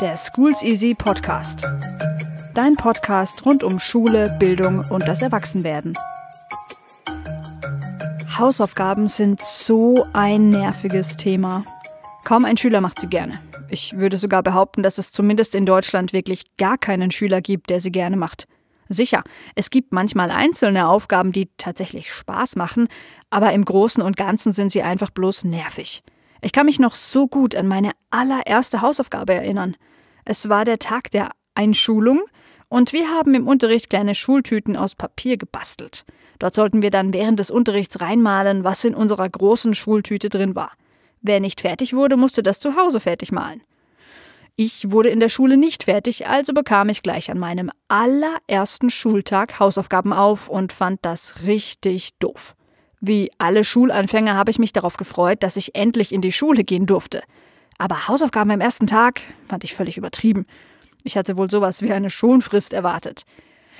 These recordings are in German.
der Schools Easy Podcast. Dein Podcast rund um Schule, Bildung und das Erwachsenwerden. Hausaufgaben sind so ein nerviges Thema. Kaum ein Schüler macht sie gerne. Ich würde sogar behaupten, dass es zumindest in Deutschland wirklich gar keinen Schüler gibt, der sie gerne macht. Sicher, es gibt manchmal einzelne Aufgaben, die tatsächlich Spaß machen, aber im Großen und Ganzen sind sie einfach bloß nervig. Ich kann mich noch so gut an meine allererste Hausaufgabe erinnern. Es war der Tag der Einschulung und wir haben im Unterricht kleine Schultüten aus Papier gebastelt. Dort sollten wir dann während des Unterrichts reinmalen, was in unserer großen Schultüte drin war. Wer nicht fertig wurde, musste das zu Hause fertig malen. Ich wurde in der Schule nicht fertig, also bekam ich gleich an meinem allerersten Schultag Hausaufgaben auf und fand das richtig doof. Wie alle Schulanfänger habe ich mich darauf gefreut, dass ich endlich in die Schule gehen durfte. Aber Hausaufgaben am ersten Tag fand ich völlig übertrieben. Ich hatte wohl sowas wie eine Schonfrist erwartet.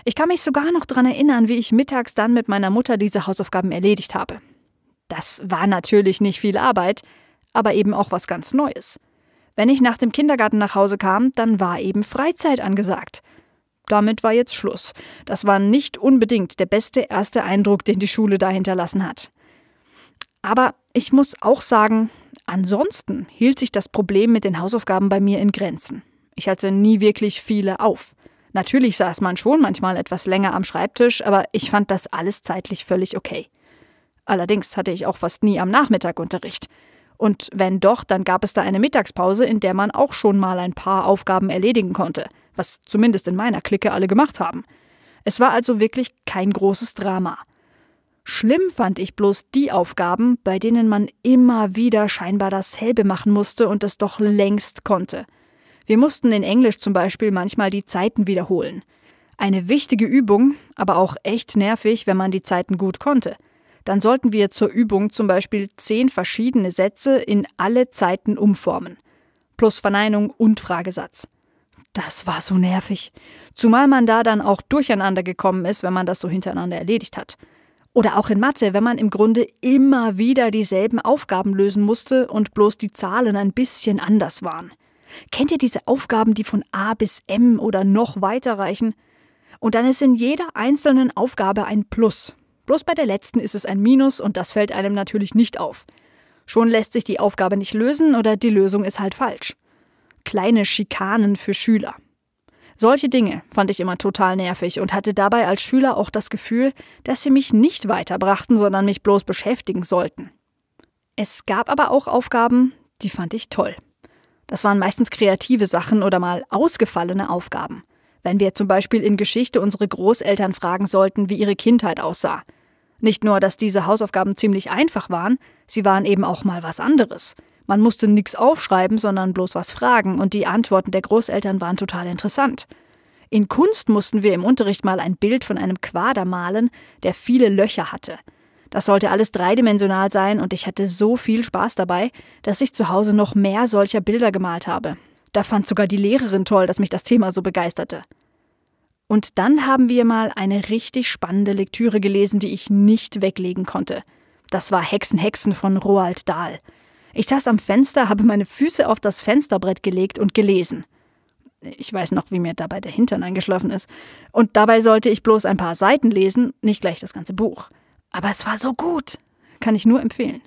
Ich kann mich sogar noch daran erinnern, wie ich mittags dann mit meiner Mutter diese Hausaufgaben erledigt habe. Das war natürlich nicht viel Arbeit, aber eben auch was ganz Neues. Wenn ich nach dem Kindergarten nach Hause kam, dann war eben Freizeit angesagt. Damit war jetzt Schluss. Das war nicht unbedingt der beste erste Eindruck, den die Schule da hinterlassen hat. Aber ich muss auch sagen, Ansonsten hielt sich das Problem mit den Hausaufgaben bei mir in Grenzen. Ich hatte nie wirklich viele auf. Natürlich saß man schon manchmal etwas länger am Schreibtisch, aber ich fand das alles zeitlich völlig okay. Allerdings hatte ich auch fast nie am Nachmittag Unterricht. Und wenn doch, dann gab es da eine Mittagspause, in der man auch schon mal ein paar Aufgaben erledigen konnte, was zumindest in meiner Clique alle gemacht haben. Es war also wirklich kein großes Drama. Schlimm fand ich bloß die Aufgaben, bei denen man immer wieder scheinbar dasselbe machen musste und es doch längst konnte. Wir mussten in Englisch zum Beispiel manchmal die Zeiten wiederholen. Eine wichtige Übung, aber auch echt nervig, wenn man die Zeiten gut konnte. Dann sollten wir zur Übung zum Beispiel zehn verschiedene Sätze in alle Zeiten umformen. Plus Verneinung und Fragesatz. Das war so nervig. Zumal man da dann auch durcheinander gekommen ist, wenn man das so hintereinander erledigt hat. Oder auch in Mathe, wenn man im Grunde immer wieder dieselben Aufgaben lösen musste und bloß die Zahlen ein bisschen anders waren. Kennt ihr diese Aufgaben, die von A bis M oder noch weiter reichen? Und dann ist in jeder einzelnen Aufgabe ein Plus. Bloß bei der letzten ist es ein Minus und das fällt einem natürlich nicht auf. Schon lässt sich die Aufgabe nicht lösen oder die Lösung ist halt falsch. Kleine Schikanen für Schüler. Solche Dinge fand ich immer total nervig und hatte dabei als Schüler auch das Gefühl, dass sie mich nicht weiterbrachten, sondern mich bloß beschäftigen sollten. Es gab aber auch Aufgaben, die fand ich toll. Das waren meistens kreative Sachen oder mal ausgefallene Aufgaben. Wenn wir zum Beispiel in Geschichte unsere Großeltern fragen sollten, wie ihre Kindheit aussah. Nicht nur, dass diese Hausaufgaben ziemlich einfach waren, sie waren eben auch mal was anderes. Man musste nichts aufschreiben, sondern bloß was fragen, und die Antworten der Großeltern waren total interessant. In Kunst mussten wir im Unterricht mal ein Bild von einem Quader malen, der viele Löcher hatte. Das sollte alles dreidimensional sein und ich hatte so viel Spaß dabei, dass ich zu Hause noch mehr solcher Bilder gemalt habe. Da fand sogar die Lehrerin toll, dass mich das Thema so begeisterte. Und dann haben wir mal eine richtig spannende Lektüre gelesen, die ich nicht weglegen konnte. Das war Hexen, Hexen von Roald Dahl. Ich saß am Fenster, habe meine Füße auf das Fensterbrett gelegt und gelesen. Ich weiß noch, wie mir dabei der Hintern eingeschlafen ist. Und dabei sollte ich bloß ein paar Seiten lesen, nicht gleich das ganze Buch. Aber es war so gut. Kann ich nur empfehlen.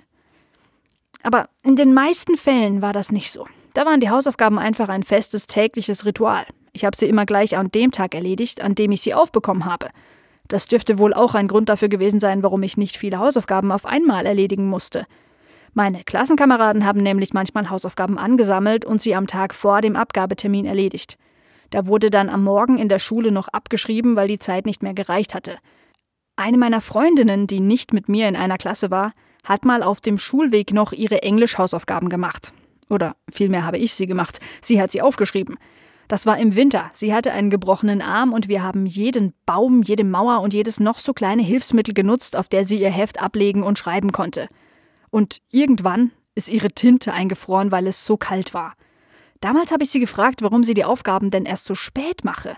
Aber in den meisten Fällen war das nicht so. Da waren die Hausaufgaben einfach ein festes tägliches Ritual. Ich habe sie immer gleich an dem Tag erledigt, an dem ich sie aufbekommen habe. Das dürfte wohl auch ein Grund dafür gewesen sein, warum ich nicht viele Hausaufgaben auf einmal erledigen musste. Meine Klassenkameraden haben nämlich manchmal Hausaufgaben angesammelt und sie am Tag vor dem Abgabetermin erledigt. Da wurde dann am Morgen in der Schule noch abgeschrieben, weil die Zeit nicht mehr gereicht hatte. Eine meiner Freundinnen, die nicht mit mir in einer Klasse war, hat mal auf dem Schulweg noch ihre Englisch-Hausaufgaben gemacht. Oder vielmehr habe ich sie gemacht. Sie hat sie aufgeschrieben. Das war im Winter. Sie hatte einen gebrochenen Arm und wir haben jeden Baum, jede Mauer und jedes noch so kleine Hilfsmittel genutzt, auf der sie ihr Heft ablegen und schreiben konnte. Und irgendwann ist ihre Tinte eingefroren, weil es so kalt war. Damals habe ich sie gefragt, warum sie die Aufgaben denn erst so spät mache.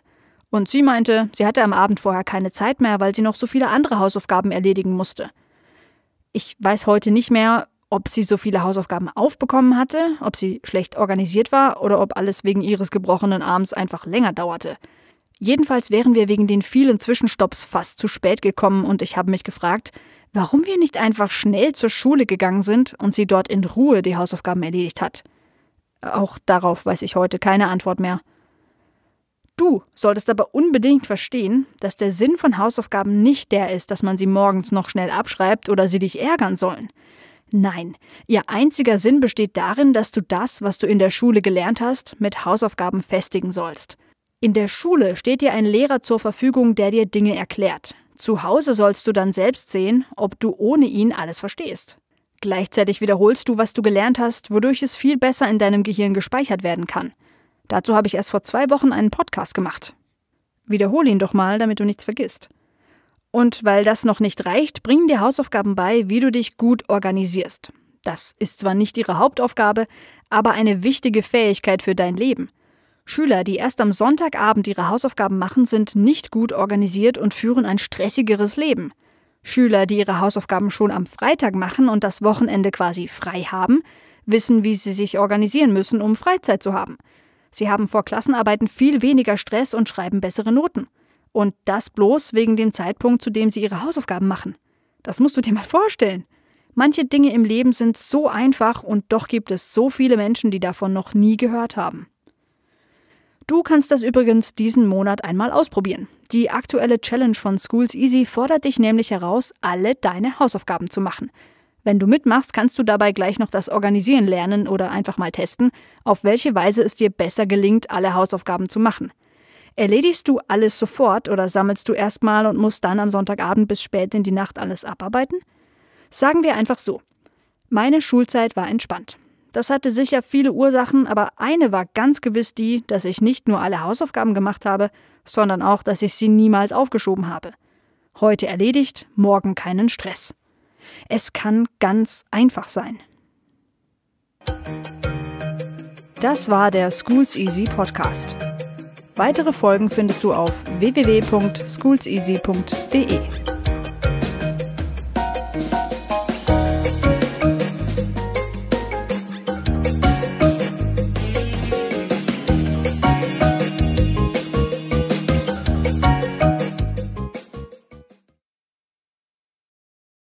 Und sie meinte, sie hatte am Abend vorher keine Zeit mehr, weil sie noch so viele andere Hausaufgaben erledigen musste. Ich weiß heute nicht mehr, ob sie so viele Hausaufgaben aufbekommen hatte, ob sie schlecht organisiert war oder ob alles wegen ihres gebrochenen Arms einfach länger dauerte. Jedenfalls wären wir wegen den vielen Zwischenstopps fast zu spät gekommen und ich habe mich gefragt, warum wir nicht einfach schnell zur Schule gegangen sind und sie dort in Ruhe die Hausaufgaben erledigt hat. Auch darauf weiß ich heute keine Antwort mehr. Du solltest aber unbedingt verstehen, dass der Sinn von Hausaufgaben nicht der ist, dass man sie morgens noch schnell abschreibt oder sie dich ärgern sollen. Nein, ihr einziger Sinn besteht darin, dass du das, was du in der Schule gelernt hast, mit Hausaufgaben festigen sollst. In der Schule steht dir ein Lehrer zur Verfügung, der dir Dinge erklärt, zu Hause sollst du dann selbst sehen, ob du ohne ihn alles verstehst. Gleichzeitig wiederholst du, was du gelernt hast, wodurch es viel besser in deinem Gehirn gespeichert werden kann. Dazu habe ich erst vor zwei Wochen einen Podcast gemacht. Wiederhole ihn doch mal, damit du nichts vergisst. Und weil das noch nicht reicht, bringen dir Hausaufgaben bei, wie du dich gut organisierst. Das ist zwar nicht ihre Hauptaufgabe, aber eine wichtige Fähigkeit für dein Leben – Schüler, die erst am Sonntagabend ihre Hausaufgaben machen, sind nicht gut organisiert und führen ein stressigeres Leben. Schüler, die ihre Hausaufgaben schon am Freitag machen und das Wochenende quasi frei haben, wissen, wie sie sich organisieren müssen, um Freizeit zu haben. Sie haben vor Klassenarbeiten viel weniger Stress und schreiben bessere Noten. Und das bloß wegen dem Zeitpunkt, zu dem sie ihre Hausaufgaben machen. Das musst du dir mal vorstellen. Manche Dinge im Leben sind so einfach und doch gibt es so viele Menschen, die davon noch nie gehört haben. Du kannst das übrigens diesen Monat einmal ausprobieren. Die aktuelle Challenge von Schools Easy fordert dich nämlich heraus, alle deine Hausaufgaben zu machen. Wenn du mitmachst, kannst du dabei gleich noch das Organisieren lernen oder einfach mal testen, auf welche Weise es dir besser gelingt, alle Hausaufgaben zu machen. Erledigst du alles sofort oder sammelst du erstmal und musst dann am Sonntagabend bis spät in die Nacht alles abarbeiten? Sagen wir einfach so. Meine Schulzeit war entspannt. Das hatte sicher viele Ursachen, aber eine war ganz gewiss die, dass ich nicht nur alle Hausaufgaben gemacht habe, sondern auch, dass ich sie niemals aufgeschoben habe. Heute erledigt, morgen keinen Stress. Es kann ganz einfach sein. Das war der Schools Easy Podcast. Weitere Folgen findest du auf www.schoolseasy.de.